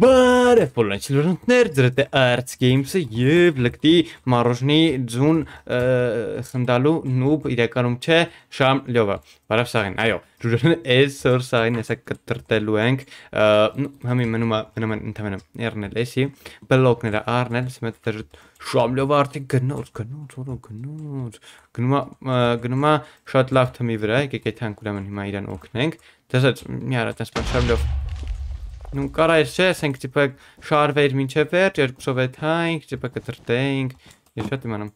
Բարև բոլորին ծլուրներ, դրդ է Arts Games-ը եւ լկտի մարոշնի ձուն խնդալու նուբ իրականում չէ Շամ Լյովա։ Բարև սաղին, այո։ Ժուրն այսօր սաղին էսա կտրտելու ենք համի մնում մնում ընդհանրապես երնել էսի բլոկները առնել, ասեմ դեր Շամ Լյովա արդի գնոց, գնոց, որո գնոց։ Գնումա գնումա շատ լավ թմի վրա, եկեք այդ հանգ ուրեմն հիմա իրան օգնենք։ Դասած մի արա դասպաշ Շամ Լյովա Ну, կարա էր չէ, ասենք տիպը շարվեր մինչև վերջ, երկուսով էլ հայնք, տիպը կտրտեինք։ Ես շատ իմանամ։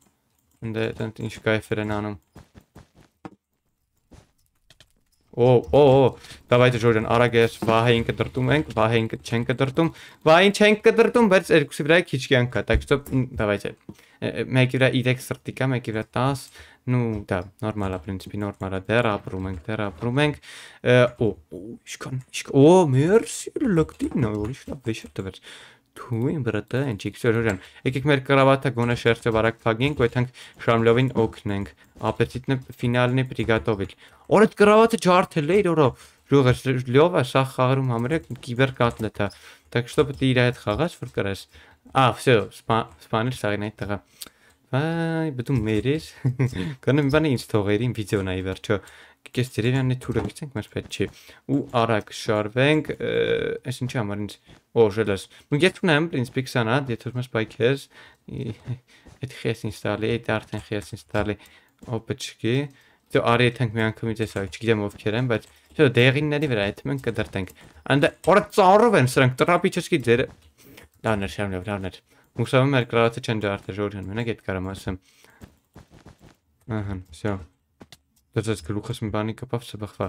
Ընդ է ինչ կայֆեր են անում։ Օ, օ, օ, դավայ դժորեն արագ էս վահային կտրտում ենք, վահային չեն կտրտում, վահային չեն կտրտում, բայց երկուսի վրա քիչ կյանք կա, так что давайте։ Մեկի վրա 3 սրտիկա, մեկի վրա 10, Ну, да, нормально, в принципе, нормально. Դեռ ապրում ենք, դեռ ապրում ենք։ Օ, իշքան, իշքան։ Օ, մերսի լոկտինն է, իշքան վեշը տվեց։ Թույն բրտը ընչիկ սորորյան։ Եկեք մեր կրավատը գոնե շերտը բարակ փագենք, ու այդանք Շամլովին օգնենք։ Ապետիտն ֆինալնի բրիգադովիլ։ Օրը կրավատը ջարդել է իրորո։ Ժողը լյովա շախ խաղում համրը կիբեր կատնետա։ Так что պետք է իր հետ խաղաց, որ կրես։ Ա, всё, սպանել սաղին այդ տղա։ Այ, բդու մերեր։ Կանեմ բանը ինձ թողերին վիդեոն այի վերջը։ Կես ծերերանը թուրը գցենք, մեր պետք չի։ Ու արագ շարվենք, այս ինչի համար ինձ օժելս։ Նու ես ունեմ principle սանա, եթե ուզում ես պայքես, այդ խես ինստալի, այդ արդեն խես ինստալի, օպեչկի։ Դե արի եթենք մի անգամ իծես այ, չգիտեմ ովքեր են, բայց չէ դեղինների վրա այդ մենք կդրտենք։ Անդե օրը ծառով են սրանք, տրապիչեսկի ձերը։ Դա ներշարժ լավ, լավ ներ։ Մուսավը մեր կլարացը չեն ջարդել ժորյան, մենակ էտ կարամ ասեմ։ Ահան, սյո։ Դրծեց գլուխս մի բանի կպավ սբխվա։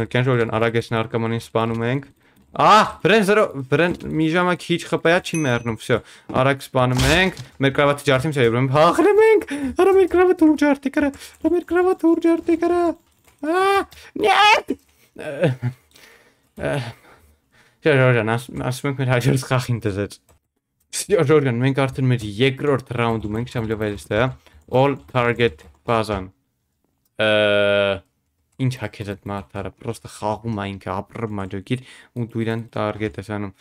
Ներկյան ժորյան, արագ ես նարկամանին սպանում ենք։ Ահ, բրեն զրո, բրեն մի ժամա քիչ խպայա չի մեռնում, վсё։ Արագ սպանում ենք, մեր կրավատը ջարդիմ չէ, ուրեմն հաղրեմ ենք։ Արա հա, մեր կրավատը ուր ջարդի կրա, հա, արա մեր կրավատը ուր ջարդի կրա։ Ահ, նյակ։ Ահ Ժորժան, ասում ենք մեր հայրս խախին դզեց։ Ժորժան, մենք արդեն մեր երկրորդ ռաունդում ենք շամլով այստեղ, հա։ all target բազան։ Ինչ հակեց այդ մարդարը, պրոստը խաղում է ինքը, ապրում է ջոկիր ու դու իրան target ես անում։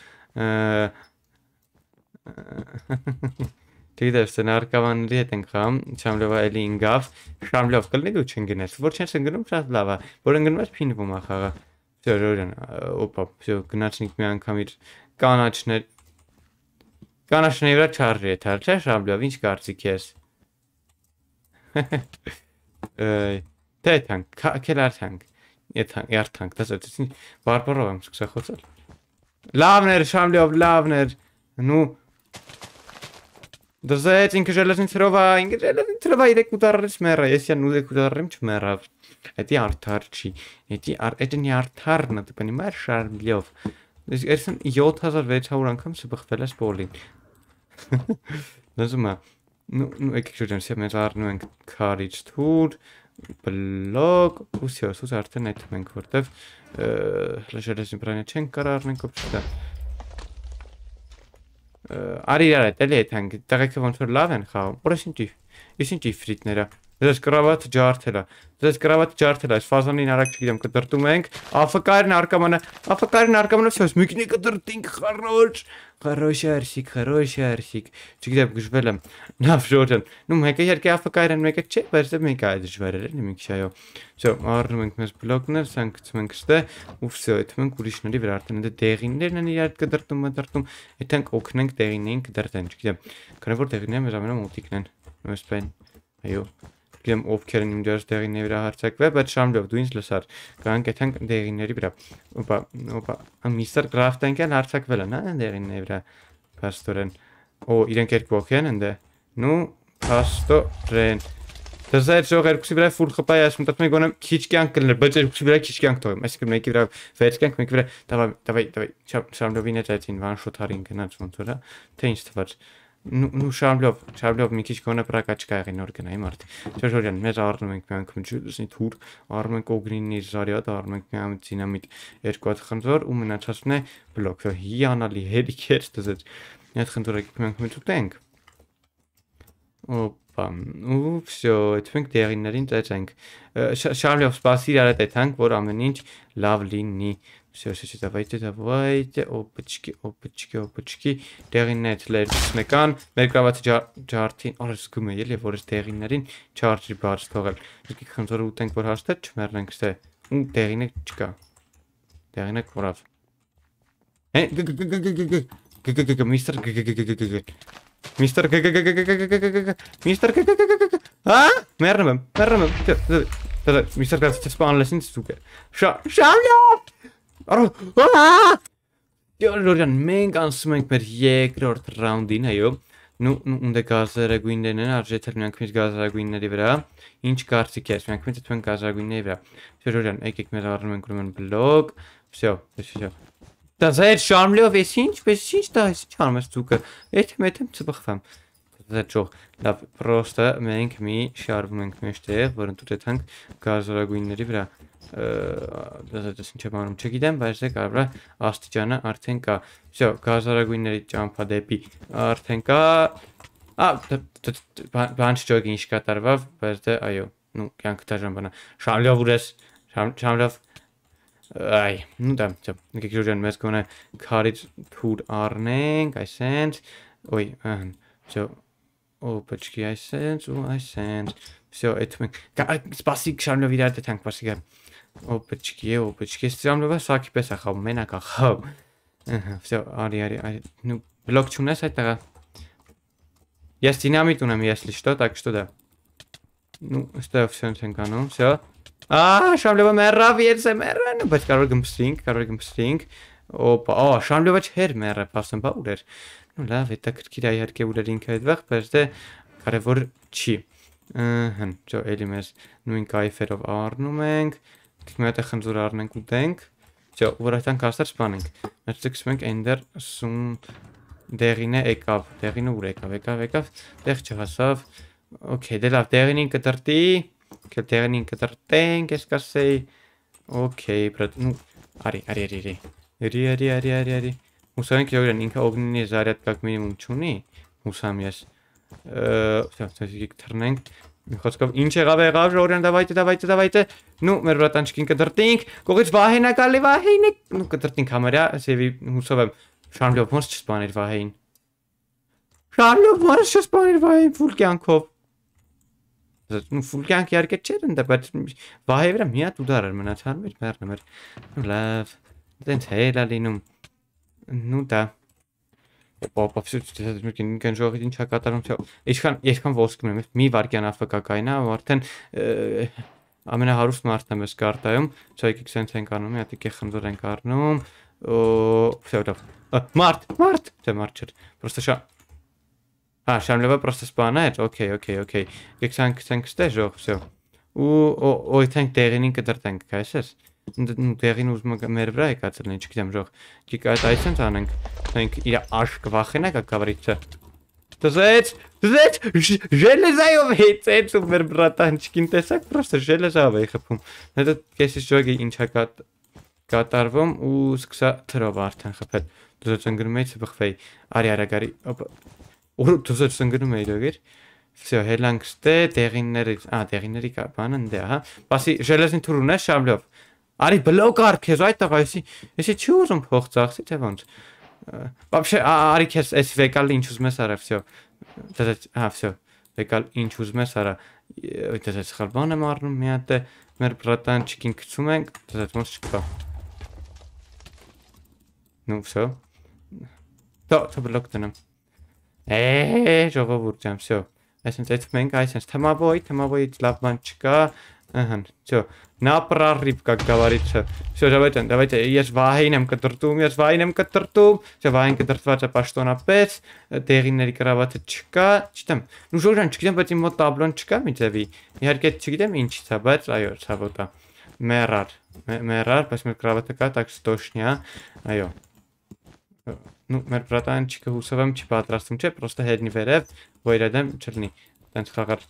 Դիտես, սա նարկավանների դե, հետ ենք խաղում, հա, շամլովը էլի ինգավ, շամլով կլնի դու չընգնես, որ չես ընգնում շատ լավ է, որ ընգնումս փինվում է խաղը։ Սյորորեն, օպա, գնացնիկ մի անգամ իր կանաչներ Կանաչների վրա չարժի է թար, չէ շաբլյով, ինչ կարծիք ես։ Թե թանք, կել արդանք, երդանք, դա սեց, ինչ բարբարով եմ սկսա խոսել։ Լավներ, շամլյով, լավներ, նու, դզեց, ինքը ժելեզնի ծրովա, ինքը ժելեզնի ծրովա, իրեք ուտարրից մեռա, ես յան ուտարրիմ չմեռավ։ Это արտարչի։ Էդի էդնի արտարնը, ты понимаешь, Շարլիով։ Ես երբեմն 7600 անգամ սփխվել ես բոլին։ Նզում եմ։ Ну, ну, եկեք շուտով հա, մենք առնում ենք courage tool, block, ու սիոսուս արդեն այդ մենք որտեվ հլաշերեսին բրանը չենք կարող առնենք օբշտա։ Արի արա, դե լեթանք, տեղեքը ոնց որ լավ են խաղում։ Որոշ ինչի։ Իսկ ինչի ֆրիտները։ Ձեզ կրավատ ջարդել է։ Ձեզ կրավատ ջարդել է։ Այս ֆազանին արագ չգիտեմ կդրտում ենք։ Աֆկարն արկամանը, աֆկարն արկամանը վсё, միկնի կդրտինք խառոշ։ Хороший арсик, хороший арсик։ Չգիտեմ գժվել եմ։ Լավ ժորժան։ Ну մեկը երկե աֆկարն մեկը չէ, բայց դե մեկը այդ ժվերել էր, մի քիչ այո։ Всё, առնում ենք մեզ բլոկներ, սանք գցում ենք ստե, ու всё, այդ մենք ուրիշների վրա արդեն այդ դե դեղիններն են իրար կդրտում, դրտում։ Այդ ենք օգնենք դեղիններին կդրտեն, չգիտեմ։ Կարևոր դեղինները մեր ամենամոտիկն են։ Ոսպեն։ Այո գիտեմ ովքեր են իմ դերս դեղիների վրա հարցակվել, բայց Շամլով դու ինձ լսար։ Կհանգեցանք դեղիների վրա։ Ոպա, ոպա, միստեր Գրաֆտենկեն հարցակվել է, նա դեղիների վրա։ Պաստորեն։ Օ, իրենք երկու օքեն են դե։ Նու Պաստորեն։ Դրսա այդ շող երկուսի վրա ֆուլ խփայի ասում, դա մենք գոնեմ քիչ կյանք կլներ, բայց երկուսի վրա քիչ կյանք թողեմ, այսինքն մեկի վրա վեց կյանք, մեկի վրա դավայ, դավայ, դավայ, շամլովին է դա ցին վան շոթարին գնաց ոնց որա, հա, թե ինչ թվաց նու շամլով, շամլով մի քիչ գոնը պրակաչկա եղին նոր գնայի մարդ։ Ջորջորյան, մեր առնում ենք միանգ մջուլուսնի թուր, առնում ենք օգնինի զարյատ, առնում ենք միանգ դինամիտ երկու հատ խնձոր ու մնացածն է բլոկ։ Հիանալի հերիքեր դզեց։ Այդ խնձորը միանգ մջուտենք։ Օպա, ու վсё, այդպես դերիներին ծեցենք։ Շամլով, սպասիր արա դեթանք, որ ամեն ինչ լավ լինի։ Все, все, все, давайте, давайте, օպչկի, օպչկի, օպչկի, դեղիններ լերծն եկան, մեր կավացի ջարդին, արա զգում է, ելի, որ այս դեղիններին չարջի բարձ թողել, իսկի խնձորը ուտենք, որ հաշտեր չմերնենք ստե, ու դեղինեք չկա, դեղինեք որավ, միստր միստր միստր հա մեռնում եմ մեռնում եմ միստր գացի սպանլեսին սուկը շա շա Դե, Լորյան, մենք անցնում ենք մեր երկրորդ ռաունդին, այո։ Նու ունդե գազարագույններն են, արժե թերմնանք մեր գազարագույնների վրա։ Ինչ կարծիք ես, մենք մենք թվում գազարագույնների վրա։ Չէ, Լորյան, եկեք մեր առնում ենք ուրեմն բլոկ։ Всё, всё, всё։ Դա զայր շարմլիով էս ինչ, պես ինչ դա էս ինչ անում ես ցուկը։ Եթե մետեմ ծբխվեմ։ Դա ճող, լավ, պրոստը մենք մի շարվում ենք մեջտեղ, որ ընդուտ եթանք գազարագույնների վրա դասաց ինչ եմ անում, չգիտեմ, բայց դե կարվրա աստիճանը արդեն կա։ Всё, գազարագույնների ճամփա դեպի արդեն կա։ Ա բան շոկի ինչ կատարվավ, բայց դե այո, նու կյանք դաժան բանա։ Շամլով ուրես, շամլով այ, նու դամ, չա, նկեք ժորյան մեզ գոնե քարից թուր առնենք, այսենց, ոյ, ահն, всё, օպեչքի այսենց ու այսենց։ Всё, այդ մենք սպասիկ շարունակ իրար դեթանք, սպասիկ։ Опачки, опачки. Ես ծամլովա սակի պես է խաղում, մենակ է խաղում։ Ահա, վсё, արի, արի, արի։ Ну, բլոկ չունես այդ տղա։ Ես դինամիտ ունեմ, если что, так что да։ Ну, ստեղ всё ենք անում, всё։ Ահա, շամլովա մեռավ, ես եմ մեռան, բայց կարող եմ ստրինգ, կարող եմ ստրինգ։ Օպա, ահա, շամլովա չեր մեռը, փաստն բա ուր էր։ Ну, լավ, դա քրքիր է իհարկե ուր էր ինքը այդ վաղ, բայց դե կարևոր չի։ Ահա, ճո, էլի մեզ նույն կայֆերով առնում ենք։ Ա Մենք խնձուր առնենք ու դենք։ Չէ, որ այդան կաստար սպանենք։ Մենք ցկսում ենք ender սուն դեղինը եկավ, դեղինը ուր եկավ, եկավ, եկավ, տեղ չհասավ։ Okay, դե լավ, դեղինին կտրտի։ Քե դեղինին կտրտենք, ես կասեի։ Okay, բրդ, ну, արի, արի, արի, արի։ Արի, արի, արի, արի, արի։ Ուսանք յոգրան ինքը օգնինի զարյատ կակ մինիմում չունի։ Ուսամ ես։ Ըը, վсё, ցեցիկ թռնենք։ Խոսքով ինչ եղավ եղավ, Օրյան, դավայտե, դավայտե, դավայտե։ Ну, մեր բրատանչկին կդրտինք, կողից վահենակալի վահեինը, ну, կդրտինք համարյա, ասեւի հուսով եմ Շարլոտ Մորս չսպաներ վահեին։ Շարլոտ Մորս չսպաներ վահեին ֆուլ կյանքով։ Ну, ֆուլ կյանք իհարկե չէր ընդ, բայց վահեի վրա մի հատ ուդար էր մնացար մեր բեռնը մեր։ Լավ։ Դենց հելա լինում։ Ну, դա պապսից դիտած ինքն ժողովի ինչա կատարում չէ։ Ինչքան երկան ոսկում եմ, մի վարքյան ԱՖԿ-կայնա, արդեն ամենահարուստ մարդն եմ ես կարտայում, չայքի sense ենք անում, հատի կխնձոր ենք առնում, ֆեոդով։ Մարտ, մարտ, չէ մարտ չէ։ Պրոստը շա Հա, շամլեվա պրոստը սպանա է, օքեյ, օքեյ, օքեյ։ Եկցանք, ցանք ստե ժող, վсё։ Ու օ, օ, այդենք տեղին կդրտենք, կայսես դեղին ուզում եք մեր վրա եկածել են, չգիտեմ, ժող։ Գիկայտ այսենց անենք, մենք իր աշկ վախենակ ակավրիչը։ Դզեց, դզեց, ժելեզայով հեծեց ու մեր բրատանչկին տեսակ, պրոստը ժելեզայով էի խփում։ Հետո կեսիս ժողի ինչա կատարվում ու սկսա թրով արդեն խփել։ Դզեց ընգնում էի, բխվեի, արի արագարի, օպ, ու դզեց ընգնում էի դոգեր։ Всё, հելանք ստե, դեղինները, ա, դեղիների կա, բանը դե, հա։ Պասի, ժելեզնի թուր ունես շամլով։ Արի բլոկ ար քեզ այդ տղա, էսի, էսի չի ուզում փող ծախսի, թե ոնց։ Вообще, արի քեզ էս վեկալ ինչ ուզում ես արա, всё։ Դա հա, всё։ Վեկալ ինչ ուզում ես արա։ Դա էս սխալ բան եմ առնում, մի հատ է մեր բրատանչիկին գցում ենք, դա ոնց չկա։ Ну, всё։ Դա, դա բլոկ դնեմ։ Է, ժողովուրդ ջան, всё։ Այսինքն, այդ մենք այսինքն թմավոյ, թմավոյից լավ բան չկա, Ահան, всё. На прорыв, как говорится. Всё, давайте, давайте. Ես վահին եմ կտրտում, ես վահին եմ կտրտում։ Չէ, վահին կտրտված է պաշտոնապես, դեղիների կրավաթը չկա, չգիտեմ։ Ну ժորժան, չգիտեմ, բայց իմ մոտ տաբլոն չկա միջևի։ Իհարկե չգիտեմ ինչից է, բայց այո, ցավոտ է։ Մեռար, մեռար, բայց մեր կրավաթը կա, так стошня, այո։ Ну, մեր բրատանչիկը հուսով եմ չի պատրաստում, չէ, պրոստը հերնի վերև, որ իրեն չլինի։ Տենց խաղար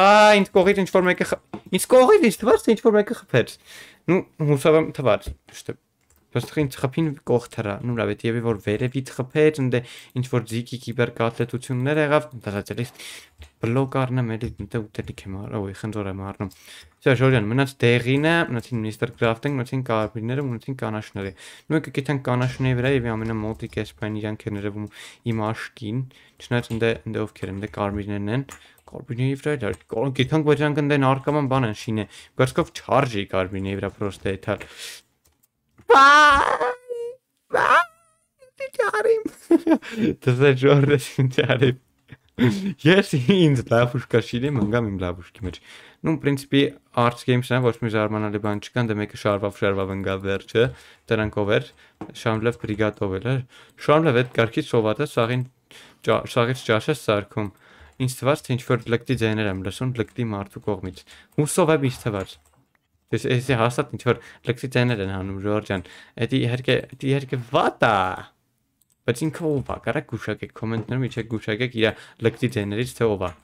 Այ ինձ կողից ինչ որ մեկը ինձ կողից ինչ թվաց, թե ինչ որ մեկը խփեց։ Ու հուսով եմ թվաց, ճիշտ է։ Ոստխին խփին կողթրա, նուրավետ եւի որ վերևից խփեր, ընդ ինչ որ ձիկի կիբերկատլետություններ եղավ, դասացելիս բլոկ առնեմ, էլի ընդ ուտելիք եմ արա, ոյ խնձոր եմ առնում։ Չէ, Ժորյան, մնաց դեղինը, մնացին միստեր գրաֆտինգ, մնացին կարմիրները, մնացին կանաչները։ Նույնը կգիտեն կանաչների վրա եւի ամենամոտիկ էս բան իրանք են երևում իմ աշկին, չնայած ընդ ընդ ովքեր ընդ կարմիրներն են, կարբինեի վրա դար կարող գիտանք բայց իրանք ընդեն արկաման բան են շինը գարցկով չարժի կարբինեի վրա պրոստե էթալ Դարիմ։ Դե ժորես դարիմ։ Ես ինձ լավուշկա շիրեմ, անգամ իմ լավուշկի մեջ։ Ну, в принципе, arts games-ն ոչ մի զարմանալի բան չկան, դե մեկը շարվավ շարվավ ընկա վերջը, դրանք ով էր, Շամլև բրիգադով էր։ Շամլև այդ կարգի սովատը սաղին սաղից ճաշես սարքում։ Ինչ թվաց թե ինչ որ լկտի ձայներ եմ լսում լկտի մարդու կողմից։ Հուսով եմ ինչ թվաց։ Þessi hafsatning voor Luxi Jenner en hann um Rörjan. Eh, Die herge vata. Bacin kova, kara gushage, komentnar mi che gushage kira Luxi Jenner is te ova.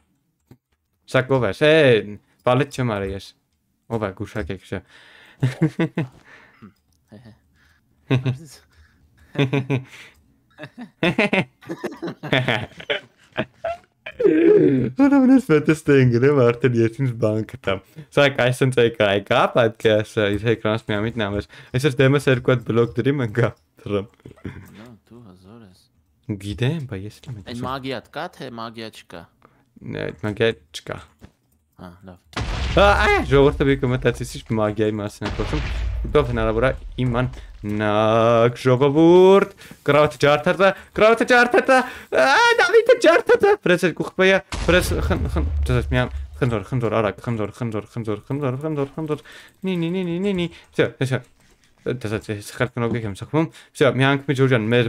Sak ova, se palet che mare yes. Ova gushage kisha. Hehehe. Հնարավորս վտեստեն գրեմ արդեն երկինս բան կտամ։ Սա այսպես եկա, եկա, պոդքասթը դե իր էկրանից մի ամիտ նամես։ Այսօր դեմս երկու հատ բլոկ դրիմ ընկա դրամ։ Դու հազար ես։ Գիտեմ, բայց ես չեմ գիտեմ։ Այն մագիա կա թե մագիա չկա։ Նե, մագիա չկա։ Հա, լավ։ Ահա, ժողովուրդը բիկը մտածեցի մագիայի մասին է խոսում։ Դու հնարավոր է իման Նակ ժողովուրդ, կրաուտ ջարդը, կրաուտ ջարդը, Դավիթը ջարդը, ֆրես կուխպեյա, ֆրես խն խն, դες միամ խնդոր, խնդոր, արագ, խնդոր, խնդոր, խնդոր, խնդոր, խնդոր, խնդոր, նի նի նի նի նի նի, всё, всё, դες ես խարկնոգ եմ սխվում, всё, մի հանք մի ջուրջան, մեր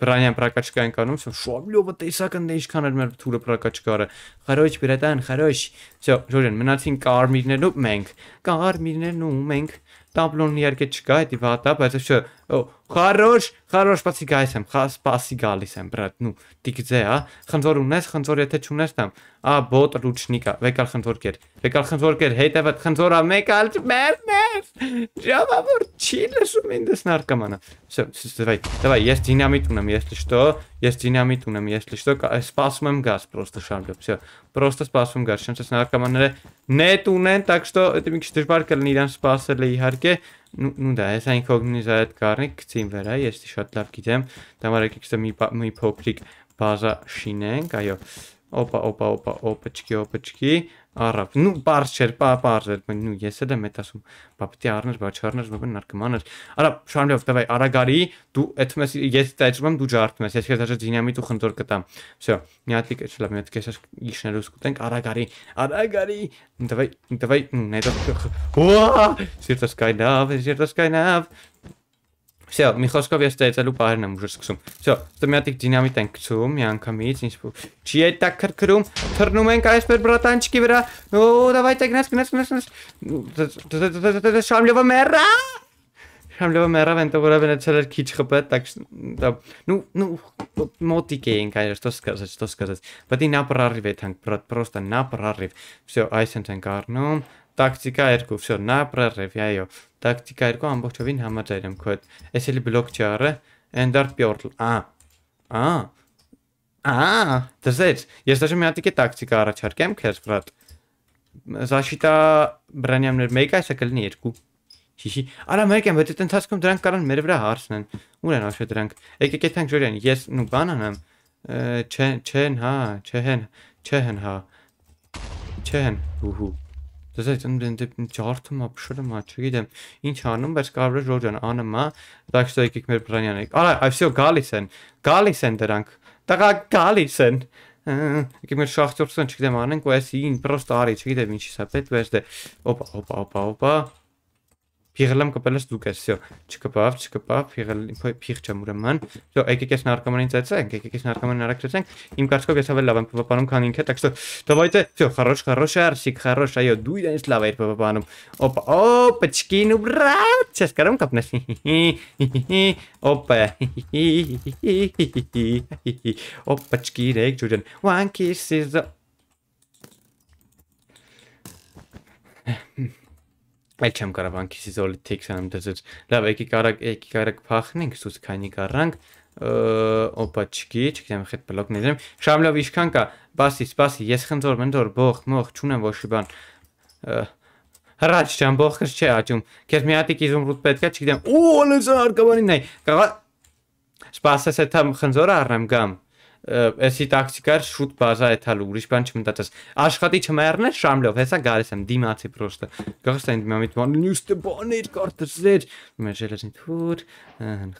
բրանյան պրակաչկա ենք անում, всё, շոբլովը տեսակն դե ինչքան էր մեր թուրը պրակաչկարը, խարոջ, պիրատան, խարոջ, всё, ջուրջան, մնացին կարմիրներով մենք, կարմիրներն ու մենք Dublon yer geç gayet iyi ve hatta bence șu Օ, խարոշ, խարոշ, սպասի գալիս եմ, սպասի գալիս եմ, բրատ, նու, դիկձե, հա, խնձոր ունես, խնձոր եթե չունես տամ, ա, բոտ ռուչնիկա, վեկալ խնձոր կեր, վեկալ խնձոր կեր, հետևը խնձորա մեկ ալ մեր մեր, ժավավոր չի լսում ինձ նարկամանա, վсё, դվայ, դվայ, ես դինամիտ ունեմ, если что, ես դինամիտ ունեմ, если что, սպասում եմ գազ, просто շարգը, վсё, просто սպասում գազ, չեմ ցես նարկամանները նետ ունեն, так что, это մի քիչ դժվար կլինի իրան սպասելը իհարկե, Nu, nu da, es einkognisiert gar nichts im Bereich, es ist schon klar, dass ich da mal ein paar Schienen, ja. Օպա, օպա, օպա, օպաչկի, օպաչկի, առավ։ Ну, բարձ չէր, բա բարձ էր, նու ես էլ եմ այդ ասում։ Բա պետք է առներ, բա չառներ, բա նարկման էր։ Արա, շարունակ դավայ, արա գարի, դու այդ մեզ ես տաճում, դու ջարդում ես, ես քեզ դաժե դինամիտ ու խնդոր կտամ։ Всё, մի հատ էլ չլավ, մի հատ քեզ իշներու սկտենք, արա գարի, արա գարի։ Դավայ, դավայ, նայ դա։ Օա, սիրտս կայնավ, սիրտս կայնավ։ Всё, մի խոսքով ես ծեծելու բառն եմ ուժը սկսում։ Всё, տոմատիկ դինամիտ ենք գցում միանգամից, ինչ չի է տակ քրքրում, թռնում ենք այսպես բրատանչիկի վրա։ Օ, դավայ տեգնաս, գնաս, գնաս, գնաս։ Շամլեվա մերա։ Շամլեվա մերա վենտը որը վենեցել էր քիչ խփետ, так ну, ну, мотик էին, конечно, что сказать, что сказать։ Բայց նա прорыв է թանկ, просто նա прорыв։ Всё, այս ենք առնում, տակտիկա 2, всё, նա պրերև, այո, տակտիկա 2 ամբողջովին համաձայն եմ քո հետ։ Էս էլի բլոկ չառը, Ender Pearl, ա։ Ա։ Ա, դրսեց։ Ես դաշը մի հատ է տակտիկա առաջարկեմ քեզ վրա։ Զաշիտա բրանյամներ 1, այսա կլինի 2։ Շիշի, արա մեկ եմ, հետո ընթացքում դրանք կարան մեր վրա հարցնեն։ Ուր են աշե դրանք։ Եկեք եթանք ջորյան, ես նու բան անեմ։ Չեն, չեն, հա, չեն, չեն, հա։ Չեն, ուհու դե այդ ընդ ջարդում ա փշրում ա չգիտեմ ինչ անում բայց կարող է ժորժան անում ա так что եկեք մեր բրանյան եք արա այ всё գալիս են գալիս են դրանք տղա գալիս են եկեք մեր շախտորսն չգիտեմ անենք ու այս ին պրոստո արի չգիտեմ ինչի սա պետք է դե օպա օպա օպա օպա Pihirlam kapalas dukasio. Chikapav, chikapav, pihircham uraman. So, եկեք ես նարկոմանին ծեցենք, եկեք ես նարկոմանին արակցենք։ Իմ կարծիքով ես ավելի լավ եմ բաբանում, քան ինքը, так что давайте, всё, хорош, хороший арсик, хорош, այո, դու իրենց լավ էր բաբանում։ Օպա, օպաչկի նու բրատ, չես կարող կապնես։ Օպա։ Օպաչկի ռեկ ջուրան։ One kiss is the այդ չեմ կարող անքիսից օլի թիքս անեմ դեզ լավ եկի կարակ եկի կարակ փախնենք սուս քանի կարանք օպաչկի չգիտեմ հետ բլոկներ եմ շամլով իշքան կա բասի սպասի ես խնձոր մնդոր բող մող չունեմ ոչ մի բան հրաչ ջան բողքս չէ աճում քեզ մի հատիկ իզումրուտ պետքա չգիտեմ ու լեզար կաբանին այ կա սպասես եթե խնձորը առնեմ գամ էսի տակտիկա շուտ բազա է թալու, ուրիշ բան չմտածես։ Աշխատի չմեռնել շամլով, հեսա գալիս եմ դիմացի պրոստը։ Գողս այն դիմամիտ բան նյուստը բաներ կարտսեր։ Մեր ժելեզնի թուր,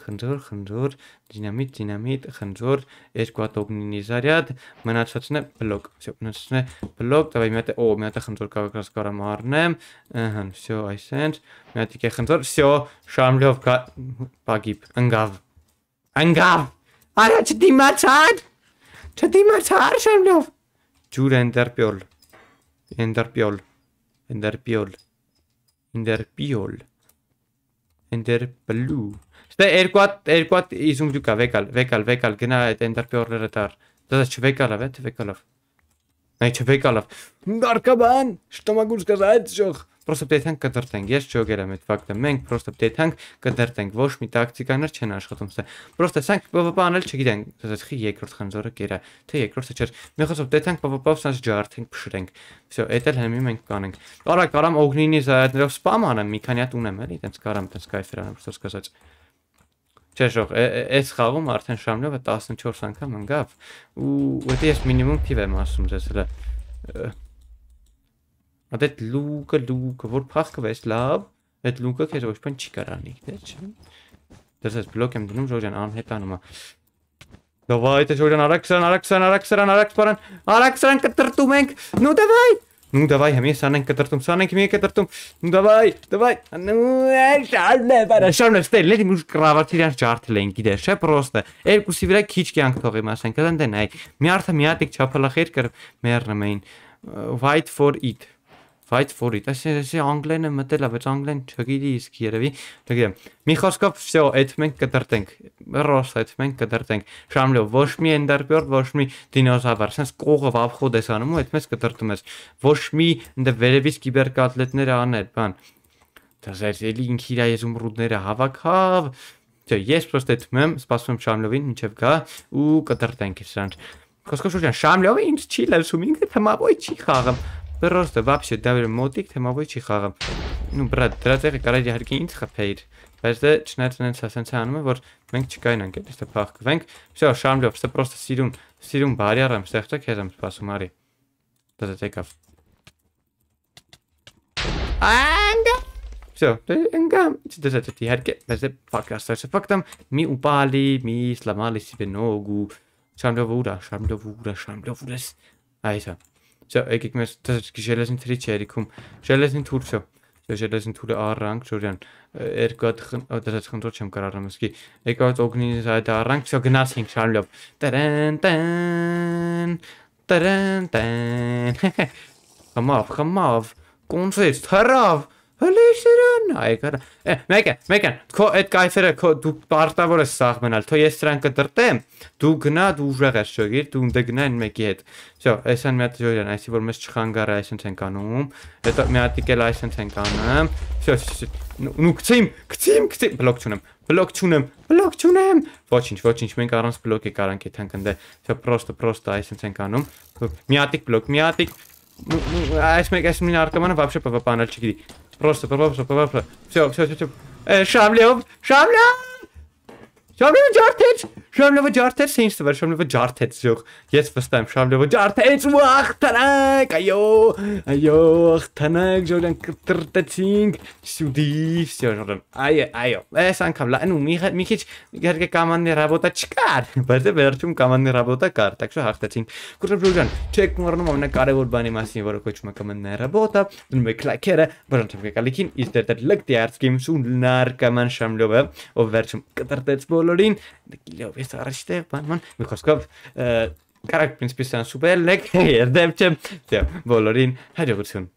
խնձոր, խնձոր, դինամիտ, դինամիտ, խնձոր, երկու հատ օգնինի զարյադ, մնացածն է բլոկ։ Всё, մնացածն է բլոկ, տավայ մի հատ օ, մի հատ խնձոր կարակրաս կարա մարնեմ։ Ահա, всё, այսենց, մի հատ եկե խնձոր, всё, շամլով կա բագիպ, ընգավ։ Ընգավ։ Առաջ դիմացան։ en Arsenov. Jura Enderpiol. Enderpiol. Enderpiol. En Enderplu. En R4, er R4 er izum duca, vecal, vecal, vecal, nada Enderpiol retar. Da, retar. Entonces vecal vecal Այ չվեկալավ։ Արկաբան, что могу сказать, շող։ Պրոստը դեթանք կդրտենք, ես ճոգեր եմ այդ ֆակտը։ Մենք պրոստը դեթանք կդրտենք, ոչ մի տակտիկաներ չեն աշխատում սա։ Պրոստը սանք ՊՎՊ-անել չգիտենք, ասեցի երկրորդ խնձորը գերա, թե երկրորդը չէր։ Մի խոսով դեթանք ՊՎՊ-ով սանց ջարդենք, փշրենք։ Всё, էդ էլ հիմի մենք կանենք։ Կարա կարամ օգնինի զայատներով սպամ անեմ, մի քանի հատ ունեմ էլի, այտենց կարամ, այտենց կայֆեր անեմ, պրոստը սկսած չէ շող, այս խաղում արդեն Շամլովը 14 անգամ ընկավ ու ուտի ես մինիմում թիվ եմ ասում ձեզ հələ։ Այդ դե այդ լուկը, լուկը, որ փախկվես լավ, այդ լուկը քեզ ոչ բան չի կարանի, դե՞ չէ։ Դրսես բլոկ եմ դնում Ժորժան անհետանում է։ Давай, ты Ժորժան, արաքսան, արաքսան, արաքսան, արաքսան, արաքսան, արաքսան կտրտում ենք։ Ну давай։ Ну давай, հմի սանենք կտրտում, սանենք մի կտրտում։ Ну давай, давай. Ну, շարնե, բարա, շարնե, ստել, լեդի մուշ կրավարտի իրար ջարդել են, գիտես, չէ, պրոստը։ Երկուսի վրա քիչ կյանք թողիմ, ասենք, դեն դեն այ։ Մի արթը մի հատիկ չափալախեր կր մեռնում էին։ Fight for it։ Fight for it։ Այսինքն անգլենը մտել է, բայց անգլեն չգիտի իսկ երևի, չգիտեմ։ Մի խոսքով, всё, այդ մենք կտրտենք ռոսեց, մենք կտրտենք։ Շամլով ոչ մի Enderpearl, ոչ մի դինոզավր, sense կողը վափխոտ ես անում ու այդ մեջ կտրտում ես։ Ոչ մի ընդ վերևից կիբերկատլետներ անել, բան։ Դա զերելի ինքի իր եզումռուդները հավաքավ։ Չէ, ես պրոստե դնում եմ, սպասում եմ Շամլովին, ինչև գա ու կտրտենք սրանց։ Կոսկո շուրջան Շամլովը ինձ չի լսում, ինքը թմավոյ չի խաղում։ Պրոստե вообще դավեր մոտիկ թմավոյ չի խաղում։ Ну, брат, դրա տեղը կարելի իհարկե ինձ խփեիր։ Բայց դե չնայած այնց ասենց է անում է, որ մենք չկայնանք էլ այստեղ փախկվենք։ Всё, շարմլով, ստե պրոստը սիրում, սիրում բարիար եմ, ստեղ թեք հեզ եմ սպասում, արի։ Դա դա եկավ։ Անգա։ Всё, դե անգա, դա դա դա իհարկե, բայց դե փակ ասած, փակ դամ մի ուպալի, մի սլամալի սիբենոգու, շարմլով ուրա, շարմլով ուրա, շարմլով ուրա։ Այսա։ Всё, եկեք մենք դա գիշերլեսին թրիչերիկում, շելեսին թուրքսո։ Շեշելեսն թուրը առանք Ջորյան։ Երկու հատ դրած խնդրոջ չեմ կարառում, իսկի երկու հատ օգնից այդ առանք, всё գնացինք շարլով։ Տերեն տեն տերեն տեն։ Խմավ, խմավ։ Կոնֆես թարավ։ Հլիշերը նայեք, հա։ Մեկը, մեկը, քո այդ կայֆերը քո դու պարտավոր ես սաղ մնալ, թո ես սրանք կդրտեմ, դու գնա դու ուժեղ ես շոգիր, դու ընդ գնա այն մեկի հետ։ Շո, այսան մի հատ ժողովրդան, այսի որ մեզ չխանգարի, այսինչ ենք անում, հետո մի հատ էլ այսինչ ենք անում։ Շո, նու գցիմ, գցիմ, գցիմ, բլոկ չունեմ, բլոկ չունեմ, բլոկ չունեմ։ Ոչինչ, ոչինչ, մենք առանց բլոկի կարանք եթանք ընդ։ Շո, պրոստը, պրոստը այսինչ ենք անում։ Մի հատիկ բլոկ, մի հատիկ այս մեկ այս մին արկամանը բաբշե բաբանել չգիտի։ Просто, просто, просто. Все, все, все, все. Э, шамлем! Шамлем! Շամլովը ջարդեց, Շամլովը ջարդեց, ինձ տվեր, Շամլովը ջարդեց, ժող։ Ես վստահ եմ, Շամլովը ջարդեց, ուախ տնակ, այո, այո, ուախ տնակ, ժողան կտրտեցինք, սյուդի, всё, ժողան։ Այո, այո։ Այս անգամ լա, ну, մի մի քիչ գերգե կամաննի ռաբոտա չկար, բայց վերջում կամաննի ռաբոտա կար, так что հաղթեցինք։ Կուրսը ժողան, չեք մոռանում ամենակարևոր բանի մասին, որը կոչվում է կամաննի ռաբոտա, դնում եք լայքերը, բրանտում եք ալիքին, իստերտը լկտի արցկիմ սուն լնար կաման Շամլովը, ով վերջում կտրտեց բոլ colorin. Degileu, este arăște, man, man, microscop. Uh, care, în principiu, sunt super lecker, e drepce. Bolorin, haideți puțin.